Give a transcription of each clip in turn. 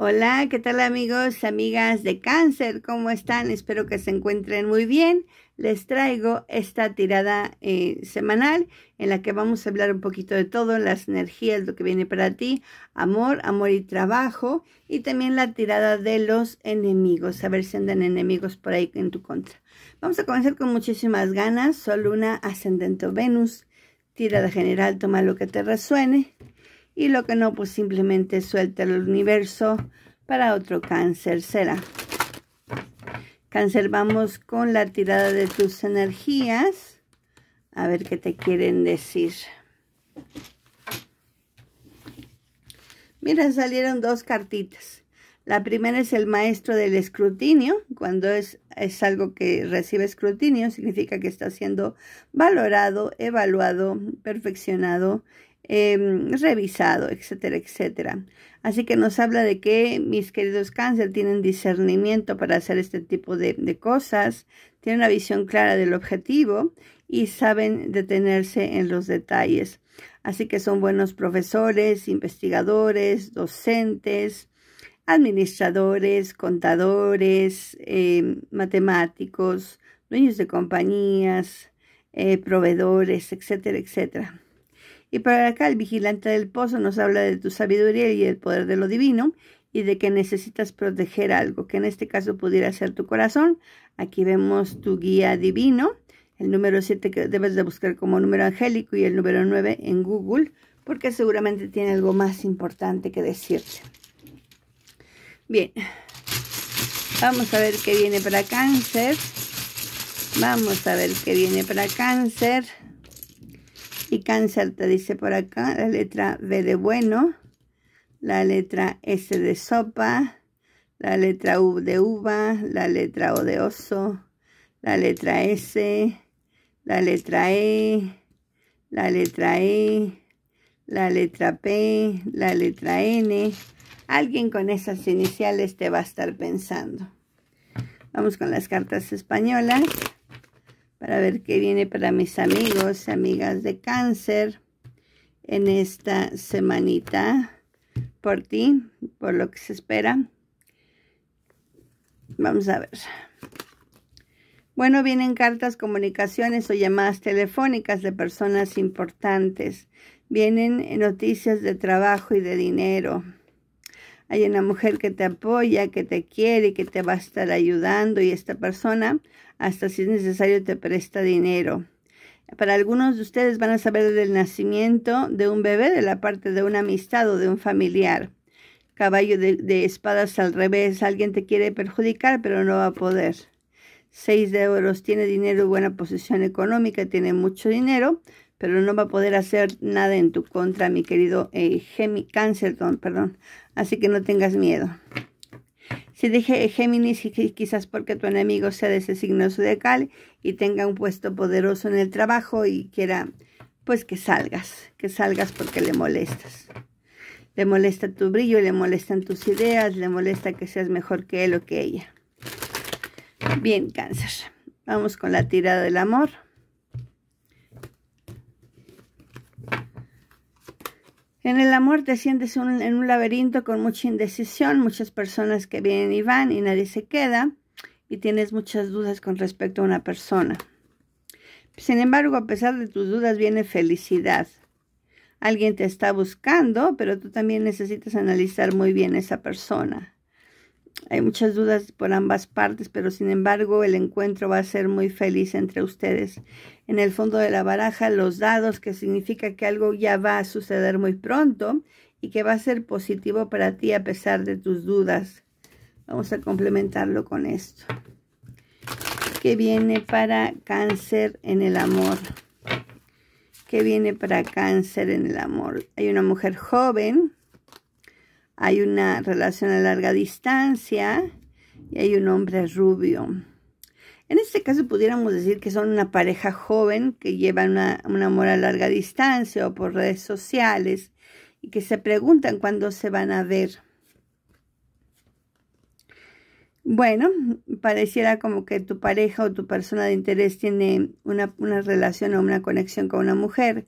Hola, ¿qué tal amigos, amigas de cáncer? ¿Cómo están? Espero que se encuentren muy bien. Les traigo esta tirada eh, semanal en la que vamos a hablar un poquito de todo, las energías, lo que viene para ti, amor, amor y trabajo, y también la tirada de los enemigos, a ver si andan enemigos por ahí en tu contra. Vamos a comenzar con muchísimas ganas, Solo una Ascendente Venus, tirada general, toma lo que te resuene y lo que no, pues simplemente suelta el universo para otro cáncer. Será. Cáncer, vamos con la tirada de tus energías. A ver qué te quieren decir. Mira, salieron dos cartitas. La primera es el maestro del escrutinio. Cuando es, es algo que recibe escrutinio, significa que está siendo valorado, evaluado, perfeccionado Em, revisado, etcétera, etcétera. Así que nos habla de que mis queridos cáncer tienen discernimiento para hacer este tipo de, cosas, tienen una visión clara del objetivo y saben detenerse en los detalles. Así que son buenos profesores, investigadores, docentes, administradores, contadores, em, matemáticos, dueños de compañías, eh, proveedores, etcétera, etcétera. Y para acá el vigilante del pozo nos habla de tu sabiduría y el poder de lo divino y de que necesitas proteger algo, que en este caso pudiera ser tu corazón. Aquí vemos tu guía divino, el número 7 que debes de buscar como número angélico y el número 9 en Google, porque seguramente tiene algo más importante que decirte. Bien, vamos a ver qué viene para cáncer. Vamos a ver qué viene para cáncer. Y cáncer te dice por acá, la letra B de bueno, la letra S de sopa, la letra U de uva, la letra O de oso, la letra S, la letra E, la letra E, la letra P, la letra N. Alguien con esas iniciales te va a estar pensando. Vamos con las cartas españolas. A ver qué viene para mis amigos, y amigas de cáncer en esta semanita por ti, por lo que se espera. Vamos a ver. Bueno, vienen cartas, comunicaciones o llamadas telefónicas de personas importantes. Vienen noticias de trabajo y de dinero. Hay una mujer que te apoya, que te quiere, que te va a estar ayudando y esta persona hasta si es necesario te presta dinero. Para algunos de ustedes van a saber del nacimiento de un bebé, de la parte de una amistad o de un familiar. Caballo de, espadas al revés, alguien te quiere perjudicar pero no va a poder. Seis de euros, tiene dinero buena posición económica, tiene mucho dinero, pero no va a poder hacer nada en tu contra, mi querido eh, Gemi, perdón. Así que no tengas miedo. Si dije Géminis, quizás porque tu enemigo sea de ese signo zodiacal y tenga un puesto poderoso en el trabajo y quiera, pues que salgas, que salgas porque le molestas. Le molesta tu brillo, le molestan tus ideas, le molesta que seas mejor que él o que ella. Bien, cáncer. Vamos con la tirada del amor. En el amor te sientes en un laberinto con mucha indecisión, muchas personas que vienen y van y nadie se queda y tienes muchas dudas con respecto a una persona. Sin embargo, a pesar de tus dudas viene felicidad. Alguien te está buscando, pero tú también necesitas analizar muy bien esa persona. Hay muchas dudas por ambas partes, pero sin embargo el encuentro va a ser muy feliz entre ustedes. En el fondo de la baraja, los dados, que significa que algo ya va a suceder muy pronto y que va a ser positivo para ti a pesar de tus dudas. Vamos a complementarlo con esto. ¿Qué viene para cáncer en el amor? ¿Qué viene para cáncer en el amor? Hay una mujer joven hay una relación a larga distancia y hay un hombre rubio. En este caso pudiéramos decir que son una pareja joven que llevan una, un amor a larga distancia o por redes sociales y que se preguntan cuándo se van a ver. Bueno, pareciera como que tu pareja o tu persona de interés tiene una, una relación o una conexión con una mujer,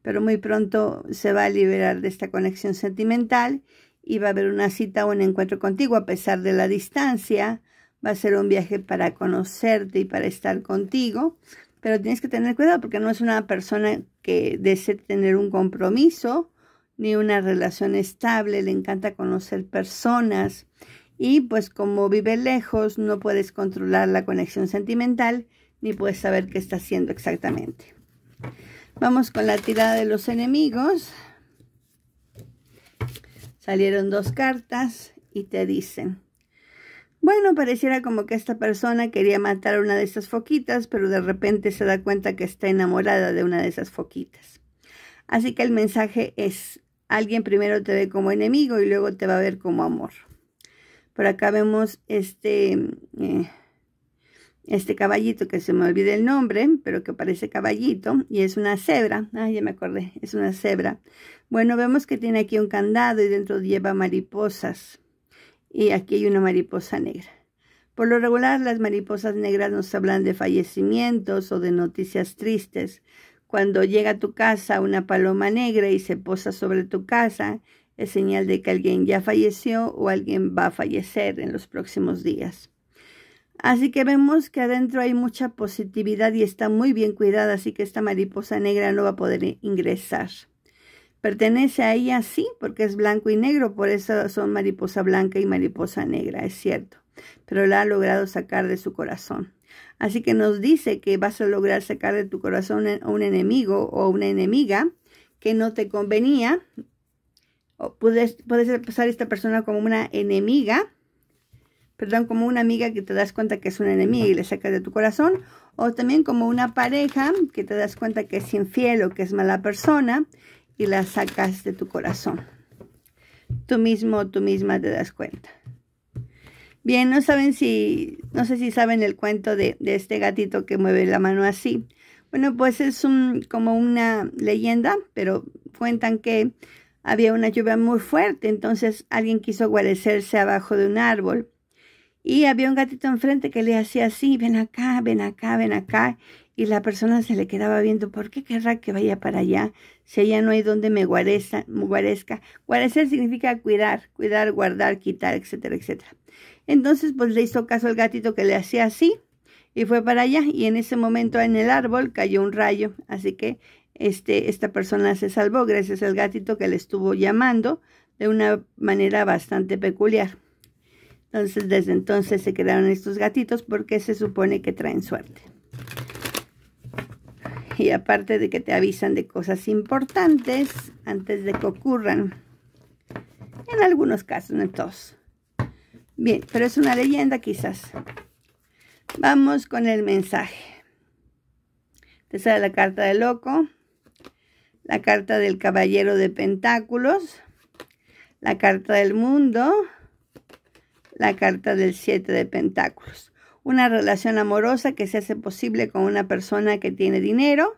pero muy pronto se va a liberar de esta conexión sentimental iba a haber una cita o un encuentro contigo a pesar de la distancia. Va a ser un viaje para conocerte y para estar contigo. Pero tienes que tener cuidado porque no es una persona que desee tener un compromiso ni una relación estable. Le encanta conocer personas. Y pues como vive lejos, no puedes controlar la conexión sentimental ni puedes saber qué está haciendo exactamente. Vamos con la tirada de los enemigos. Salieron dos cartas y te dicen, bueno, pareciera como que esta persona quería matar a una de esas foquitas, pero de repente se da cuenta que está enamorada de una de esas foquitas. Así que el mensaje es, alguien primero te ve como enemigo y luego te va a ver como amor. Por acá vemos este... Eh, este caballito que se me olvida el nombre, pero que parece caballito, y es una cebra. Ah, ya me acordé, es una cebra. Bueno, vemos que tiene aquí un candado y dentro lleva mariposas. Y aquí hay una mariposa negra. Por lo regular, las mariposas negras nos hablan de fallecimientos o de noticias tristes. Cuando llega a tu casa una paloma negra y se posa sobre tu casa, es señal de que alguien ya falleció o alguien va a fallecer en los próximos días. Así que vemos que adentro hay mucha positividad y está muy bien cuidada, así que esta mariposa negra no va a poder ingresar. Pertenece a ella sí, porque es blanco y negro, por eso son mariposa blanca y mariposa negra, es cierto, pero la ha logrado sacar de su corazón. Así que nos dice que vas a lograr sacar de tu corazón a un enemigo o una enemiga que no te convenía. O puedes, puedes pasar a esta persona como una enemiga perdón, como una amiga que te das cuenta que es un enemigo y le sacas de tu corazón, o también como una pareja que te das cuenta que es infiel o que es mala persona y la sacas de tu corazón. Tú mismo tú misma te das cuenta. Bien, no saben si, no sé si saben el cuento de, de este gatito que mueve la mano así. Bueno, pues es un, como una leyenda, pero cuentan que había una lluvia muy fuerte, entonces alguien quiso guarecerse abajo de un árbol y había un gatito enfrente que le hacía así, ven acá, ven acá, ven acá. Y la persona se le quedaba viendo, ¿por qué querrá que vaya para allá? Si allá no hay donde me guareza, guarezca. Guarecer significa cuidar, cuidar, guardar, quitar, etcétera, etcétera. Entonces, pues le hizo caso al gatito que le hacía así y fue para allá. Y en ese momento en el árbol cayó un rayo. Así que este, esta persona se salvó gracias al gatito que le estuvo llamando de una manera bastante peculiar. Entonces, desde entonces se crearon estos gatitos porque se supone que traen suerte. Y aparte de que te avisan de cosas importantes antes de que ocurran. En algunos casos, no en todos. Bien, pero es una leyenda quizás. Vamos con el mensaje. Te sale la carta del loco, la carta del caballero de pentáculos, la carta del mundo, la carta del siete de pentáculos. Una relación amorosa que se hace posible con una persona que tiene dinero.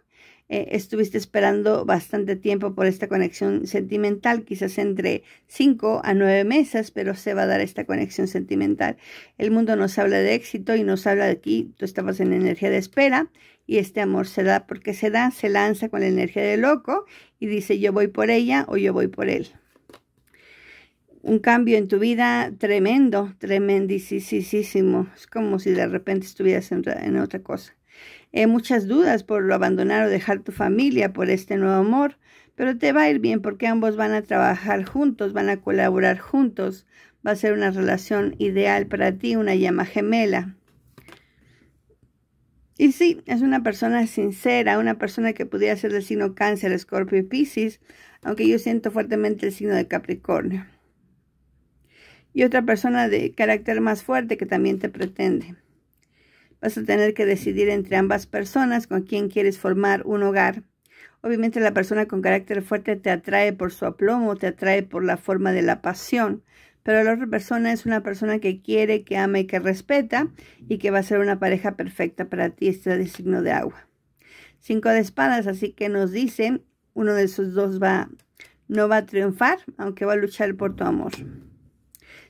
Eh, estuviste esperando bastante tiempo por esta conexión sentimental, quizás entre 5 a nueve meses, pero se va a dar esta conexión sentimental. El mundo nos habla de éxito y nos habla de aquí, tú estabas en energía de espera y este amor se da porque se da, se lanza con la energía de loco y dice yo voy por ella o yo voy por él un cambio en tu vida tremendo, tremendísimo. Es como si de repente estuvieras en, otra cosa. Eh, muchas dudas por lo abandonar o dejar tu familia por este nuevo amor, pero te va a ir bien porque ambos van a trabajar juntos, van a colaborar juntos. Va a ser una relación ideal para ti, una llama gemela. Y sí, es una persona sincera, una persona que podría ser de signo cáncer, escorpio y piscis, aunque yo siento fuertemente el signo de Capricornio y otra persona de carácter más fuerte que también te pretende. Vas a tener que decidir entre ambas personas con quién quieres formar un hogar. Obviamente la persona con carácter fuerte te atrae por su aplomo, te atrae por la forma de la pasión, pero la otra persona es una persona que quiere, que ama y que respeta y que va a ser una pareja perfecta para ti, este de signo de agua. Cinco de espadas, así que nos dicen, uno de esos dos va, no va a triunfar, aunque va a luchar por tu amor.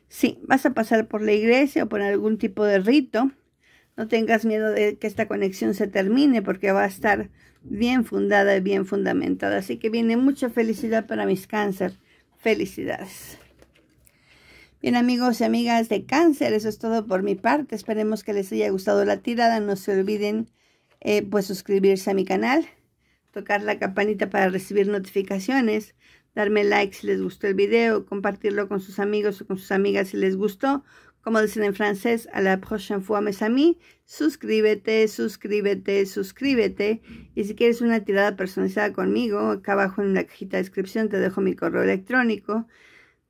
Sí, vas a pasar por la iglesia o por algún tipo de rito. No tengas miedo de que esta conexión se termine porque va a estar bien fundada y bien fundamentada. Así que viene mucha felicidad para mis cáncer. Felicidades. Bien amigos y amigas de cáncer, eso es todo por mi parte. Esperemos que les haya gustado la tirada. No se olviden eh, pues suscribirse a mi canal, tocar la campanita para recibir notificaciones darme like si les gustó el video, compartirlo con sus amigos o con sus amigas si les gustó. Como dicen en francés, a la prochaine fois mes amis, suscríbete, suscríbete, suscríbete. Y si quieres una tirada personalizada conmigo, acá abajo en la cajita de descripción te dejo mi correo electrónico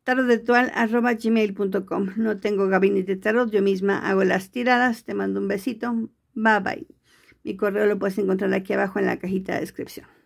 gmail.com No tengo gabinete tarot, yo misma hago las tiradas. Te mando un besito. Bye bye. Mi correo lo puedes encontrar aquí abajo en la cajita de descripción.